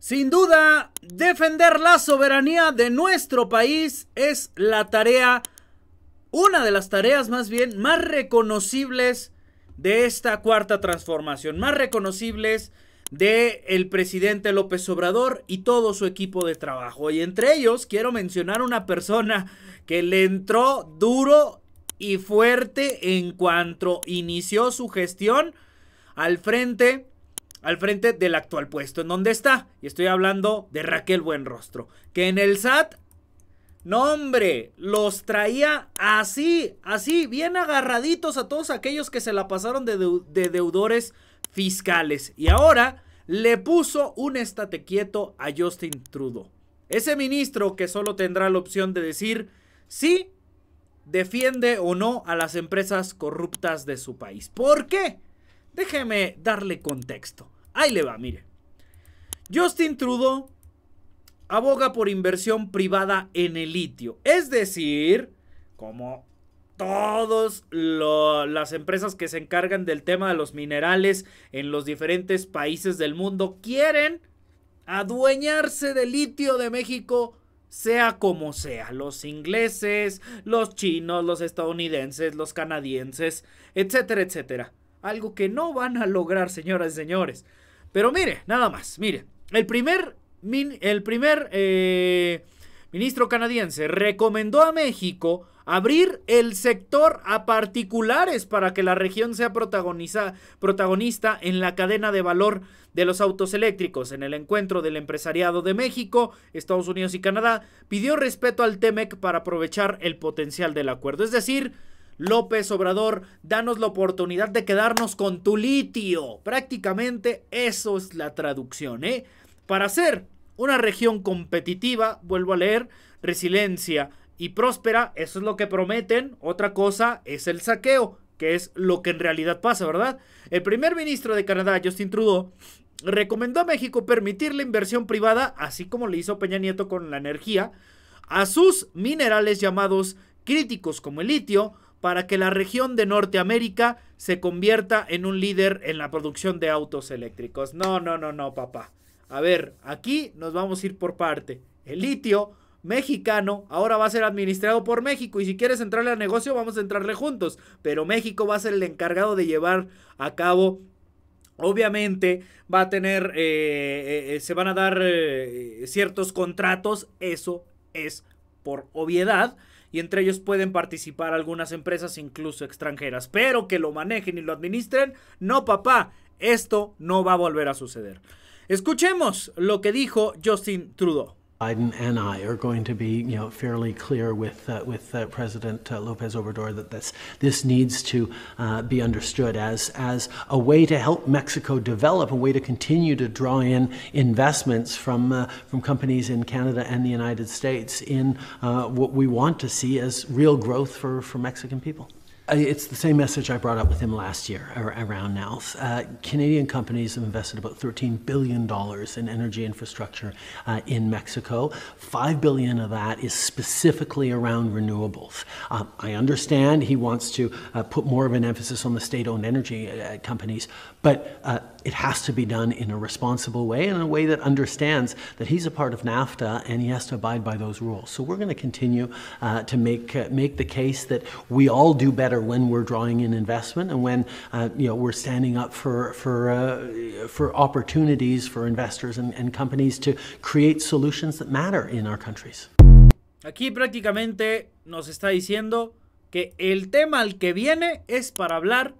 Sin duda, defender la soberanía de nuestro país es la tarea, una de las tareas más bien más reconocibles de esta cuarta transformación, más reconocibles de el presidente López Obrador y todo su equipo de trabajo. Y entre ellos quiero mencionar una persona que le entró duro y fuerte en cuanto inició su gestión al frente al frente del actual puesto en donde está. Y estoy hablando de Raquel Buenrostro, que en el SAT, nombre, los traía así, así, bien agarraditos a todos aquellos que se la pasaron de, deudores fiscales. Y ahora le puso un estate quieto a Justin Trudeau. Ese ministro que solo tendrá la opción de decir sí defiende o no a las empresas corruptas de su país. ¿Por qué? Déjeme darle contexto. Ahí le va, mire. Justin Trudeau aboga por inversión privada en el litio. Es decir, como todas las empresas que se encargan del tema de los minerales en los diferentes países del mundo quieren adueñarse del litio de México sea como sea, los ingleses, los chinos, los estadounidenses, los canadienses, etcétera, etcétera. Algo que no van a lograr, señoras y señores. Pero mire, nada más, mire. El primer, el primer eh, ministro canadiense recomendó a México abrir el sector a particulares para que la región sea protagonista en la cadena de valor de los autos eléctricos. En el encuentro del empresariado de México, Estados Unidos y Canadá, pidió respeto al TEMEC para aprovechar el potencial del acuerdo. Es decir, López Obrador, danos la oportunidad de quedarnos con tu litio. Prácticamente eso es la traducción, ¿eh? Para ser una región competitiva, vuelvo a leer, resiliencia y próspera, eso es lo que prometen. Otra cosa es el saqueo, que es lo que en realidad pasa, ¿verdad? El primer ministro de Canadá, Justin Trudeau, recomendó a México permitir la inversión privada, así como le hizo Peña Nieto con la energía, a sus minerales llamados críticos como el litio, para que la región de Norteamérica se convierta en un líder en la producción de autos eléctricos. No, no, no, no, papá. A ver, aquí nos vamos a ir por parte. El litio mexicano ahora va a ser administrado por México y si quieres entrarle al negocio vamos a entrarle juntos, pero México va a ser el encargado de llevar a cabo Obviamente va a tener, eh, eh, eh, se van a dar ciertos contratos, eso es por obviedad, y entre ellos pueden participar algunas empresas incluso extranjeras, pero que lo manejen y lo administren, no papá, esto no va a volver a suceder. Escuchemos lo que dijo Justin Trudeau. Biden and I are going to be, you know, fairly clear with uh, with uh, President uh, Lopez Obrador that this this needs to uh, be understood as as a way to help Mexico develop, a way to continue to draw in investments from uh, from companies in Canada and the United States in uh, what we want to see as real growth for for Mexican people it's the same message I brought up with him last year around now. Uh, Canadian companies have invested about $13 billion in energy infrastructure uh, in Mexico. $5 billion of that is specifically around renewables. Um, I understand he wants to uh, put more of an emphasis on the state owned energy uh, companies, but uh, it has to be done in a responsible way and in a way that understands that he's a part of NAFTA and he has to abide by those rules. So we're going to continue uh, to make, make the case that we all do better when we're drawing in investment and when uh, you know we're standing up for for uh, for opportunities for investors and, and companies to create solutions that matter in our countries. Aquí prácticamente nos está diciendo que el tema al que viene es para hablar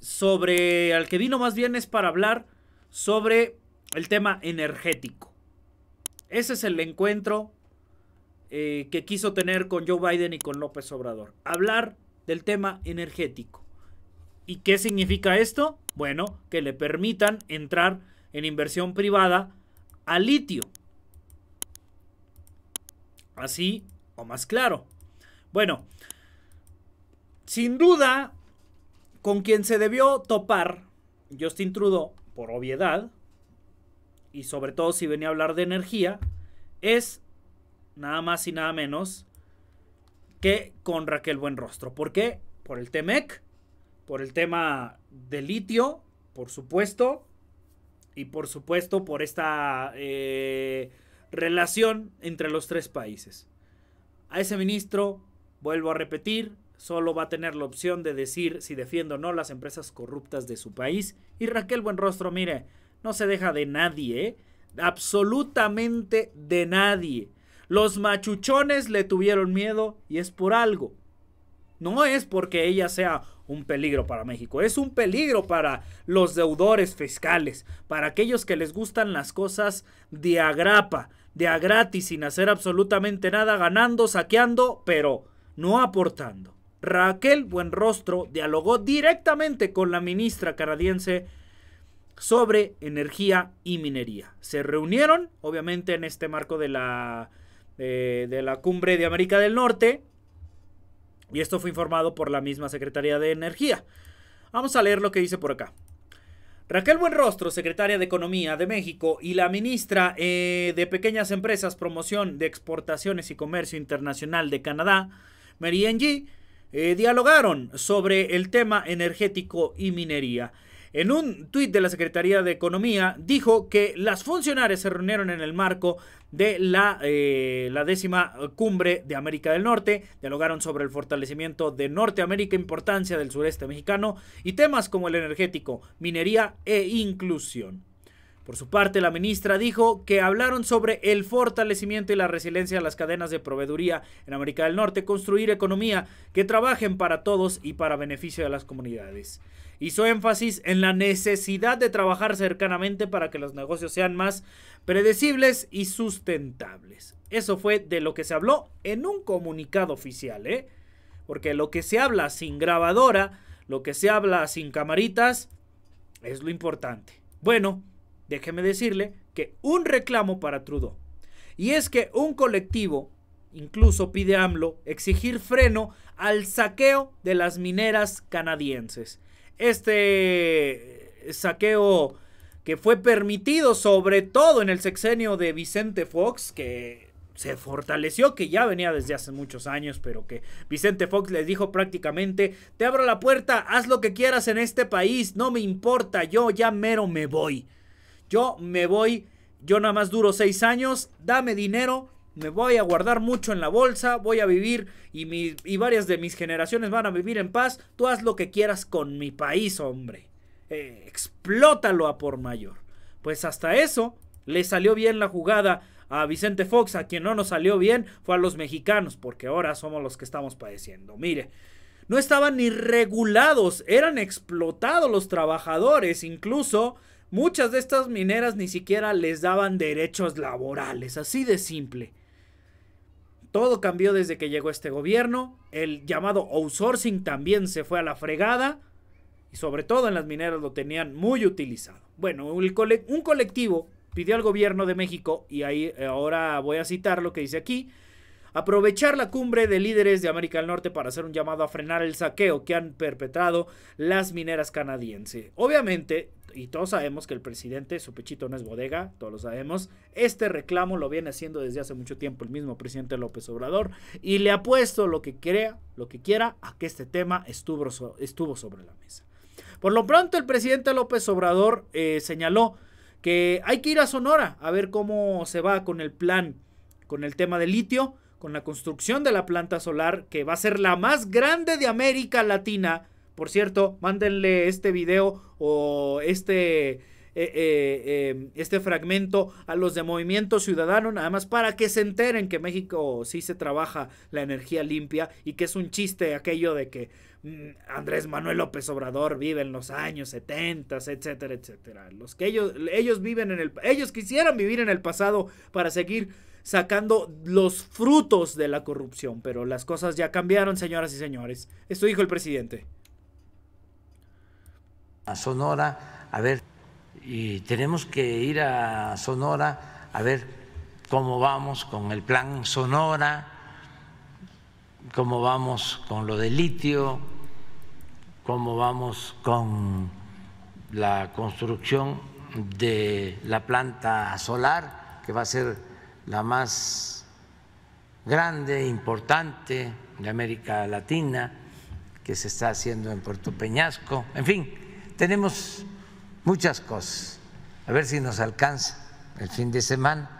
sobre, al que vino más bien es para hablar sobre el tema energético. Ese es el encuentro eh, que quiso tener con Joe Biden y con López Obrador. Hablar del tema energético. ¿Y qué significa esto? Bueno, que le permitan entrar en inversión privada a litio. Así o más claro. Bueno, sin duda, con quien se debió topar Justin Trudeau, por obviedad, y sobre todo si venía a hablar de energía, es nada más y nada menos que con Raquel Buenrostro. ¿Por qué? Por el Temec, por el tema de litio, por supuesto, y por supuesto por esta eh, relación entre los tres países. A ese ministro, vuelvo a repetir, solo va a tener la opción de decir si defiendo o no las empresas corruptas de su país. Y Raquel Buenrostro, mire, no se deja de nadie, ¿eh? absolutamente de nadie. Los machuchones le tuvieron miedo y es por algo. No es porque ella sea un peligro para México, es un peligro para los deudores fiscales, para aquellos que les gustan las cosas de agrapa, de a gratis, sin hacer absolutamente nada, ganando, saqueando, pero no aportando. Raquel Buenrostro dialogó directamente con la ministra canadiense sobre energía y minería. Se reunieron, obviamente, en este marco de la de, la cumbre de América del Norte. Y esto fue informado por la misma Secretaría de Energía. Vamos a leer lo que dice por acá. Raquel Buenrostro, secretaria de Economía de México, y la ministra eh, de Pequeñas Empresas, Promoción de Exportaciones y Comercio Internacional de Canadá, Mary Ng, eh, dialogaron sobre el tema energético y minería. En un tuit de la Secretaría de Economía dijo que las funcionarias se reunieron en el marco de eh, la, décima cumbre de América del Norte, dialogaron sobre el fortalecimiento de Norteamérica, importancia del sureste mexicano y temas como el energético, minería e inclusión. Por su parte, la ministra dijo que hablaron sobre el fortalecimiento y la resiliencia de las cadenas de proveeduría en América del Norte, construir economía que trabajen para todos y para beneficio de las comunidades hizo énfasis en la necesidad de trabajar cercanamente para que los negocios sean más predecibles y sustentables. Eso fue de lo que se habló en un comunicado oficial, ¿eh? Porque lo que se habla sin grabadora, lo que se habla sin camaritas, es lo importante. Bueno, déjeme decirle que un reclamo para Trudeau. Y es que un colectivo incluso pide AMLO exigir freno al saqueo de las mineras canadienses este saqueo que fue permitido sobre todo en el sexenio de Vicente Fox, que se fortaleció, que ya venía desde hace muchos años, pero que Vicente Fox le dijo prácticamente, te abro la puerta, haz lo que quieras en este país, no me importa, yo ya mero me voy. Yo me voy, yo nada más duro seis años, dame dinero me voy a guardar mucho en la bolsa, voy a vivir y, varias de mis generaciones van a vivir en paz, tú haz lo que quieras con mi país, hombre. Eh, explótalo a por mayor. Pues hasta eso le salió bien la jugada a Vicente Fox, a quien no nos salió bien fue a los mexicanos, porque ahora somos los que estamos padeciendo. Mire, no estaban ni regulados, eran explotados los trabajadores, incluso muchas de estas mineras ni siquiera les daban derechos laborales, así de simple. Todo cambió desde que llegó este gobierno. El llamado outsourcing también se fue a la fregada. Y sobre todo en las mineras lo tenían muy utilizado. Bueno, un colectivo pidió al gobierno de México, y ahí eh, ahora voy a citar lo que dice aquí, aprovechar la cumbre de líderes de América del Norte para hacer un llamado a frenar el saqueo que han perpetrado las mineras canadienses. Obviamente, y todos sabemos que el presidente, su pechito no es bodega, todos lo sabemos, este reclamo lo viene haciendo desde hace mucho tiempo el mismo presidente López Obrador y le puesto lo que crea, lo que quiera, a que este tema estuvo, estuvo sobre la mesa. Por lo pronto, el presidente López Obrador eh, señaló que hay que ir a Sonora a ver cómo se va con el plan, con el tema del litio con la construcción de la planta solar que va a ser la más grande de América Latina. Por cierto, mándenle este video o este... Eh, eh, eh, este fragmento a los de Movimiento Ciudadano, nada más para que se enteren que México sí se trabaja la energía limpia y que es un chiste aquello de que mm, Andrés Manuel López Obrador vive en los años 70, etcétera, etcétera. Los que ellos, ellos viven en el, ellos quisieran vivir en el pasado para seguir sacando los frutos de la corrupción. Pero las cosas ya cambiaron, señoras y señores. Esto dijo el presidente. A Sonora, a ver, y tenemos que ir a Sonora a ver cómo vamos con el plan Sonora, cómo vamos con lo del litio, cómo vamos con la construcción de la planta solar que va a ser la más grande, importante de América Latina, que se está haciendo en Puerto Peñasco. En fin, tenemos muchas cosas. A ver si nos alcanza el fin de semana.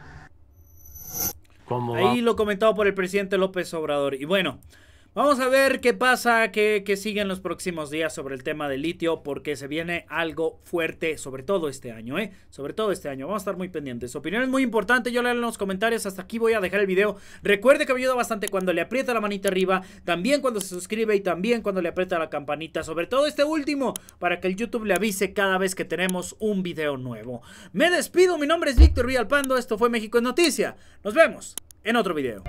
Ahí lo comentado por el presidente López Obrador. Y bueno, Vamos a ver qué pasa, qué, qué sigue en los próximos días sobre el tema del litio, porque se viene algo fuerte, sobre todo este año, ¿eh? Sobre todo este año. Vamos a estar muy pendientes. Su opinión es muy importante, yo leo en los comentarios. Hasta aquí voy a dejar el video. Recuerde que me ayuda bastante cuando le aprieta la manita arriba, también cuando se suscribe y también cuando le aprieta la campanita. Sobre todo este último, para que el YouTube le avise cada vez que tenemos un video nuevo. Me despido, mi nombre es Víctor Villalpando, esto fue México en Noticia. Nos vemos en otro video.